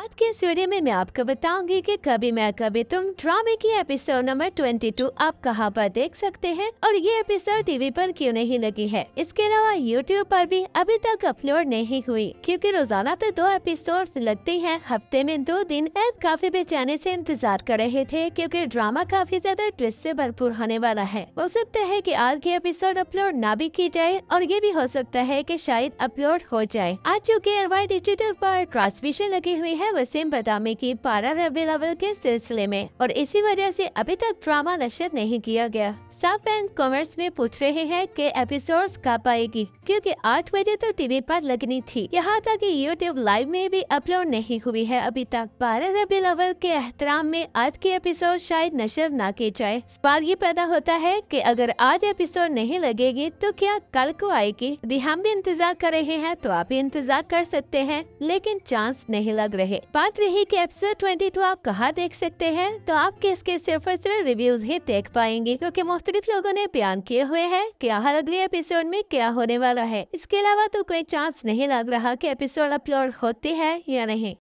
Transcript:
आज के इस वीडियो में मैं आपको बताऊंगी कि कभी मैं कभी तुम ड्रामे की एपिसोड नंबर 22 आप कहाँ पर देख सकते हैं और ये एपिसोड टीवी पर क्यों नहीं लगी है इसके अलावा यूट्यूब पर भी अभी तक अपलोड नहीं हुई क्योंकि रोजाना तो दो एपिसोड लगते हैं हफ्ते में दो दिन ऐद काफी बेचैने ऐसी इंतजार कर रहे थे क्यूँकी ड्रामा काफी ज्यादा ट्विस्ट ऐसी भरपूर होने वाला है हो सकता है की आज के एपिसोड अपलोड न भी की जाए और ये भी हो सकता है की शायद अपलोड हो जाए आज चूँकि डिजिटल आरोप ट्रांसमिशन लगी हुई है है वसीम बदामी की पारा रबी लवल के सिलसिले में और इसी वजह से अभी तक ड्रामा नशर नहीं किया गया सब एंड कमेंट्स में पूछ रहे हैं कि एपिसोड्स कब आएगी क्योंकि आठ बजे तो टीवी पर लगनी थी यहाँ तक कि यूट्यूब लाइव में भी अपलोड नहीं हुई है अभी तक पारा रबी लवल के एहतराम में आज के एपिसोड शायद नशर न की जाए सवाल ये पैदा होता है की अगर आज एपिसोड नहीं लगेगी तो क्या कल को आएगी अभी हम भी इंतजार कर रहे हैं तो आप भी इंतजार कर सकते हैं लेकिन चांस नहीं लग रहे बात रही की एपिसोड ट्वेंटी टू आप कहाँ देख सकते हैं तो आपके इसके सिर्फ और सिर्फ रिव्यूज ही देख पाएंगे क्योंकि मुख्तलिफ लोगों ने बयान किए हुए हैं की हर अगले एपिसोड में क्या होने वाला है इसके अलावा तो कोई चांस नहीं लग रहा कि एपिसोड अपलोड होते हैं या नहीं